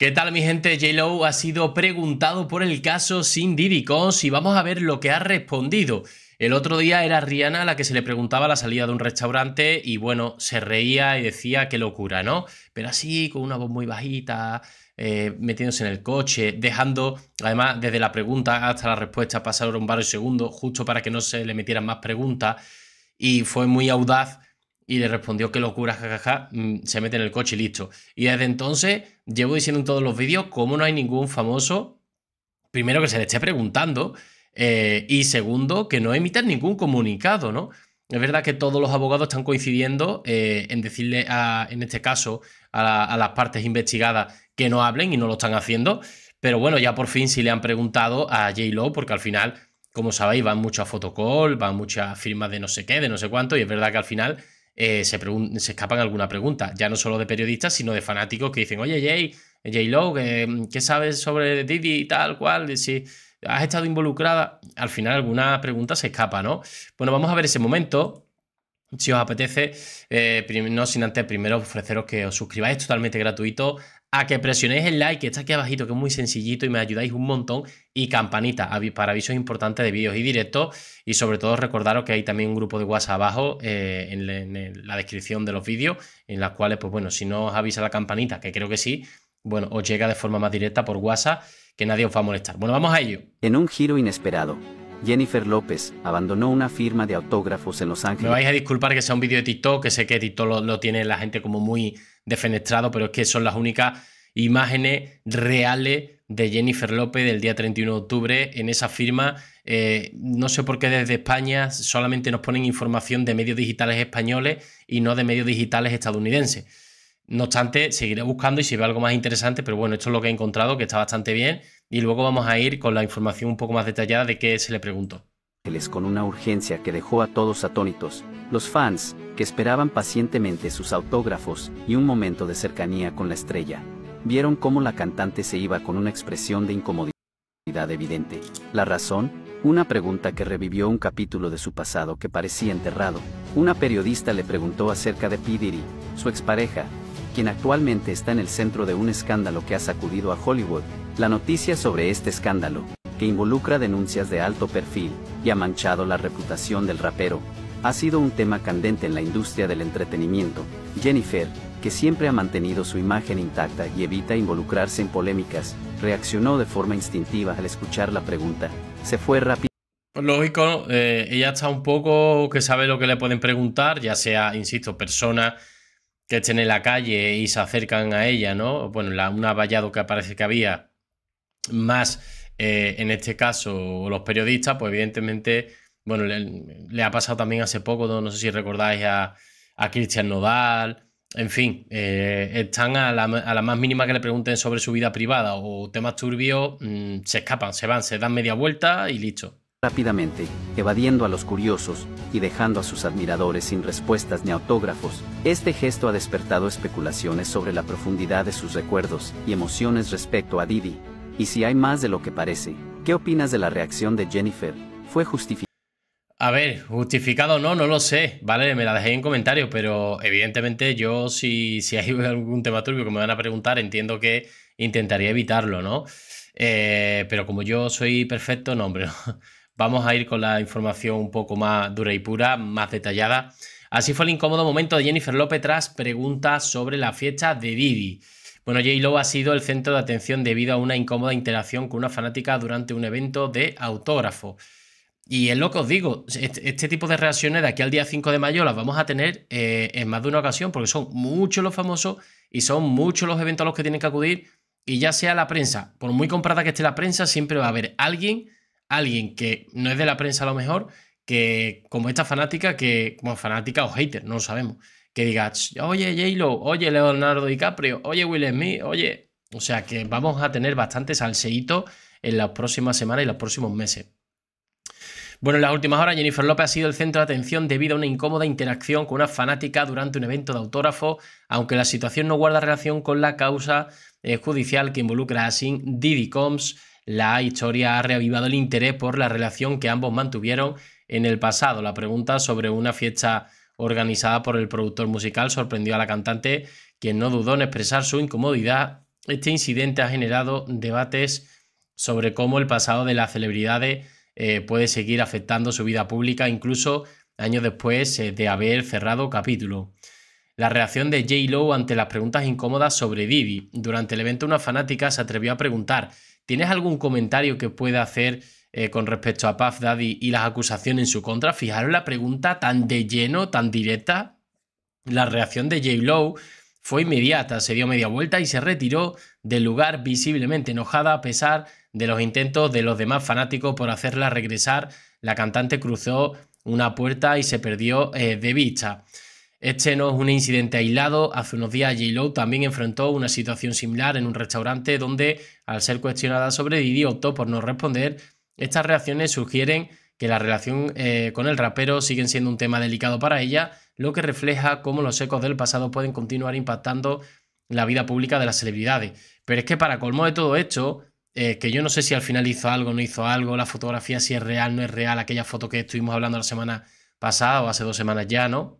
¿Qué tal mi gente? J-Lo ha sido preguntado por el caso sin Diddy y vamos a ver lo que ha respondido. El otro día era Rihanna la que se le preguntaba la salida de un restaurante y bueno, se reía y decía qué locura, ¿no? Pero así, con una voz muy bajita, eh, metiéndose en el coche, dejando, además, desde la pregunta hasta la respuesta pasaron varios segundos, justo para que no se le metieran más preguntas y fue muy audaz y le respondió que locura, jajaja, mm, se mete en el coche y listo. Y desde entonces llevo diciendo en todos los vídeos cómo no hay ningún famoso, primero que se le esté preguntando, eh, y segundo, que no emita ningún comunicado, ¿no? Es verdad que todos los abogados están coincidiendo eh, en decirle, a, en este caso, a, las partes investigadas que no hablen y no lo están haciendo. Pero bueno, ya por fin sí le han preguntado a J. Lo, porque al final, como sabéis, van mucho a fotocall, van muchas firmas de no sé qué, de no sé cuánto, y es verdad que al final eh, se, se, escapan alguna pregunta, ya no solo de periodistas, sino de fanáticos que dicen, oye Jay, Jay Lowe, ¿qué, sabes sobre Didi y tal, cual? Si has estado involucrada, al final alguna pregunta se escapa, ¿no? Bueno, vamos a ver ese momento. Si os apetece, eh, no sin antes primero ofreceros que os suscribáis totalmente gratuito a que presionéis el like que está aquí abajito, que es muy sencillito y me ayudáis un montón, y campanita para avisos importantes de vídeos y directos, y sobre todo recordaros que hay también un grupo de WhatsApp abajo eh, en, la descripción de los vídeos, en las cuales, pues bueno, si no os avisa la campanita, que creo que sí, bueno, os llega de forma más directa por WhatsApp, que nadie os va a molestar. Bueno, vamos a ello. En un giro inesperado, Jennifer López abandonó una firma de autógrafos en Los Ángeles. Me vais a disculpar que sea un vídeo de TikTok, que sé que TikTok lo tiene la gente como muy defenestrado, pero es que son las únicas imágenes reales de Jennifer López del día 31 de octubre en esa firma. Eh, no sé por qué desde España solamente nos ponen información de medios digitales españoles y no de medios digitales estadounidenses. No obstante, seguiré buscando y si veo algo más interesante, pero bueno, esto es lo que he encontrado, que está bastante bien. Y luego vamos a ir con la información un poco más detallada de qué se le preguntó con una urgencia que dejó a todos atónitos, los fans, que esperaban pacientemente sus autógrafos y un momento de cercanía con la estrella, vieron cómo la cantante se iba con una expresión de incomodidad evidente. La razón, una pregunta que revivió un capítulo de su pasado que parecía enterrado. Una periodista le preguntó acerca de P. Diddy, su expareja, quien actualmente está en el centro de un escándalo que ha sacudido a Hollywood. La noticia sobre este escándalo que involucra denuncias de alto perfil, y ha manchado la reputación del rapero, ha sido un tema candente en la industria del entretenimiento. Jennifer, que siempre ha mantenido su imagen intacta y evita involucrarse en polémicas, reaccionó de forma instintiva al escuchar la pregunta. Se fue rápido. Pues lógico, eh, ella está un poco que sabe lo que le pueden preguntar, ya sea, insisto, personas que estén en la calle y se acercan a ella, ¿no? Bueno, la, una vallado que parece que había, más eh, en este caso los periodistas, pues evidentemente, bueno, le, ha pasado también hace poco, no sé si recordáis a, a Cristian Nodal, en fin, eh, están a la, a la, más mínima que le pregunten sobre su vida privada o temas turbios, mm, se escapan, se van, se dan media vuelta y listo. Rápidamente, evadiendo a los curiosos y dejando a sus admiradores sin respuestas ni autógrafos, este gesto ha despertado especulaciones sobre la profundidad de sus recuerdos y emociones respecto a Didi, y si hay más de lo que parece, ¿qué opinas de la reacción de Jennifer? ¿Fue justificada? A ver, justificado o no, no lo sé, ¿vale? Me la dejé en comentarios, pero evidentemente yo si, si hay algún tema turbio que me van a preguntar, entiendo que intentaría evitarlo, ¿no? Eh, pero como yo soy perfecto, no, hombre, vamos a ir con la información un poco más dura y pura, más detallada. Así fue el incómodo momento de Jennifer López tras preguntas sobre la fiesta de Didi. Bueno, J-Lo ha sido el centro de atención debido a una incómoda interacción con una fanática durante un evento de autógrafo. Y es lo que os digo, este, tipo de reacciones de aquí al día 5 de mayo las vamos a tener eh, en más de una ocasión porque son muchos los famosos y son muchos los eventos a los que tienen que acudir y ya sea la prensa, por muy comprada que esté la prensa, siempre va a haber alguien, alguien que no es de la prensa a lo mejor, que como esta fanática, que como fanática o hater, no lo sabemos, que digas, oye J-Lo, oye Leonardo DiCaprio, oye Will Smith, oye. O sea que vamos a tener bastante salseíto en las próximas semanas y los próximos meses. Bueno, en las últimas horas Jennifer López ha sido el centro de atención debido a una incómoda interacción con una fanática durante un evento de autógrafo, aunque la situación no guarda relación con la causa eh, judicial que involucra a Sin Didi Combs. La historia ha reavivado el interés por la relación que ambos mantuvieron en el pasado. La pregunta sobre una fiesta organizada por el productor musical, sorprendió a la cantante, quien no dudó en expresar su incomodidad. Este incidente ha generado debates sobre cómo el pasado de las celebridades eh, puede seguir afectando su vida pública, incluso años después eh, de haber cerrado capítulo. La reacción de J. Lowe ante las preguntas incómodas sobre Didi. Durante el evento, una fanática se atrevió a preguntar: ¿Tienes algún comentario que pueda hacer? Eh, con respecto a Puff Daddy y las acusaciones en su contra. Fijaros la pregunta tan de lleno, tan directa. La reacción de J. Lowe fue inmediata, se dio media vuelta y se retiró del lugar visiblemente enojada a pesar de los intentos de los demás fanáticos por hacerla regresar. La cantante cruzó una puerta y se perdió eh, de vista. Este no es un incidente aislado. Hace unos días j Lowe también enfrentó una situación similar en un restaurante donde, al ser cuestionada sobre Didi, optó por no responder estas reacciones sugieren que la relación eh, con el rapero sigue siendo un tema delicado para ella, lo que refleja cómo los ecos del pasado pueden continuar impactando la vida pública de las celebridades. Pero es que para colmo de todo esto, eh, que yo no sé si al final hizo algo, no hizo algo, la fotografía si es real, no es real, aquella foto que estuvimos hablando la semana pasada o hace dos semanas ya, ¿no?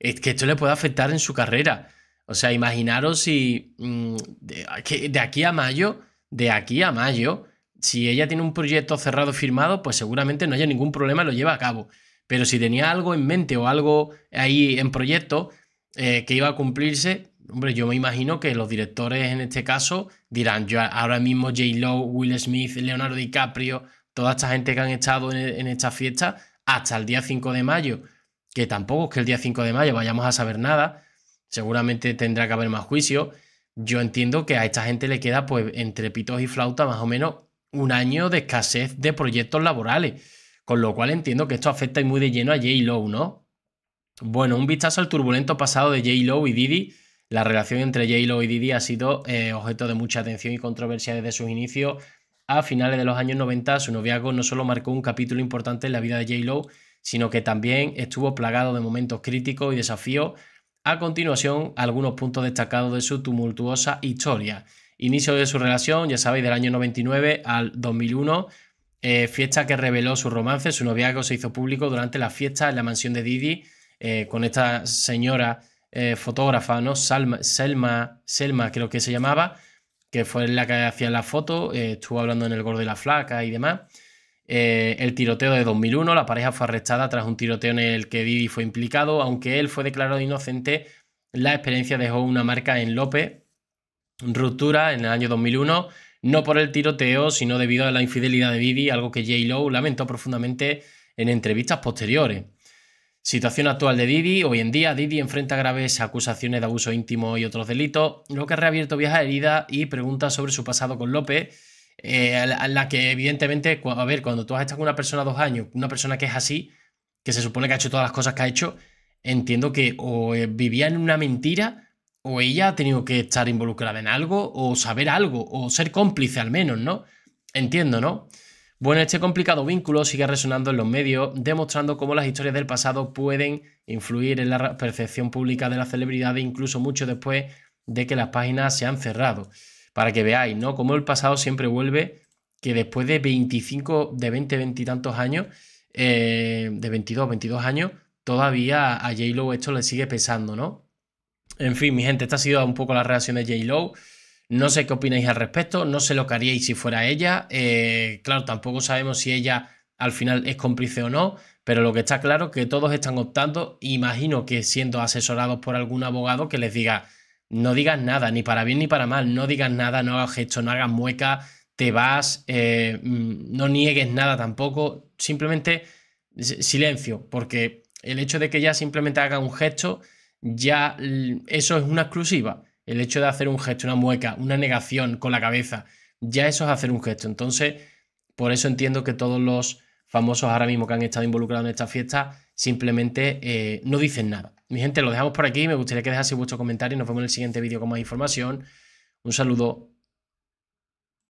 Es que esto le puede afectar en su carrera. O sea, imaginaros si mm, de aquí a mayo, de aquí a mayo, si ella tiene un proyecto cerrado firmado, pues seguramente no haya ningún problema, lo lleva a cabo. Pero si tenía algo en mente o algo ahí en proyecto eh, que iba a cumplirse, hombre, yo me imagino que los directores en este caso dirán, yo ahora mismo J. Lowe, Will Smith, Leonardo DiCaprio, toda esta gente que han estado en, en esta fiesta hasta el día 5 de mayo, que tampoco es que el día 5 de mayo vayamos a saber nada, seguramente tendrá que haber más juicio. Yo entiendo que a esta gente le queda pues entre pitos y flauta más o menos un año de escasez de proyectos laborales, con lo cual entiendo que esto afecta y muy de lleno a J-Lo, ¿no? Bueno, un vistazo al turbulento pasado de J-Lo y Didi. La relación entre J-Lo y Didi ha sido eh, objeto de mucha atención y controversia desde sus inicios. A finales de los años 90, su noviazgo no solo marcó un capítulo importante en la vida de J-Lo, sino que también estuvo plagado de momentos críticos y desafíos. A continuación, algunos puntos destacados de su tumultuosa historia. Inicio de su relación, ya sabéis, del año 99 al 2001, eh, fiesta que reveló su romance, su noviazgo se hizo público durante la fiesta en la mansión de Didi eh, con esta señora eh, fotógrafa, ¿no? Salma, Selma, Selma creo que se llamaba, que fue la que hacía la foto, estuvo hablando en el gordo de la flaca y demás. el tiroteo de 2001. La pareja fue arrestada tras un tiroteo en el que Didi fue implicado. Aunque él fue declarado inocente, la experiencia dejó una marca en López, ruptura en el año 2001, no por el tiroteo, sino debido a la infidelidad de Didi, algo que J. Lowe lamentó profundamente en entrevistas posteriores. Situación actual de Didi. Hoy en día Didi enfrenta graves acusaciones de abuso íntimo y otros delitos, lo que ha reabierto viejas heridas y preguntas sobre su pasado con López, eh, a la que evidentemente, a ver, cuando tú has estado con una persona dos años, una persona que es así, que se supone que ha hecho todas las cosas que ha hecho, entiendo que o eh, vivía en una mentira o ella ha tenido que estar involucrada en algo, o saber algo, o ser cómplice al menos, ¿no? Entiendo, ¿no? Bueno, este complicado vínculo sigue resonando en los medios, demostrando cómo las historias del pasado pueden influir en la percepción pública de la celebridad incluso mucho después de que las páginas se han cerrado. Para que veáis, ¿no? Cómo el pasado siempre vuelve, que después de 25, de 20, 20 y tantos años, eh, de 22, 22 años, todavía a J-Lo esto le sigue pesando, ¿no? En fin, mi gente, esta ha sido un poco la reacción de j Lowe. No sé qué opináis al respecto, no sé lo que haríais si fuera ella. Eh, claro, tampoco sabemos si ella al final es cómplice o no, pero lo que está claro es que todos están optando, imagino que siendo asesorados por algún abogado que les diga, no digas nada, ni para bien ni para mal, no digas nada, no hagas gesto, no hagas mueca, te vas, eh, mm, no niegues nada tampoco, simplemente silencio, porque el hecho de que ella simplemente haga un gesto ya eso es una exclusiva. El hecho de hacer un gesto, una mueca, una negación con la cabeza, ya eso es hacer un gesto. Entonces, por eso entiendo que todos los famosos ahora mismo que han estado involucrados en esta fiesta simplemente eh, no dicen nada. Mi gente, lo dejamos por aquí. Me gustaría que vuestro vuestros comentarios. Nos vemos en el siguiente vídeo con más información. Un saludo.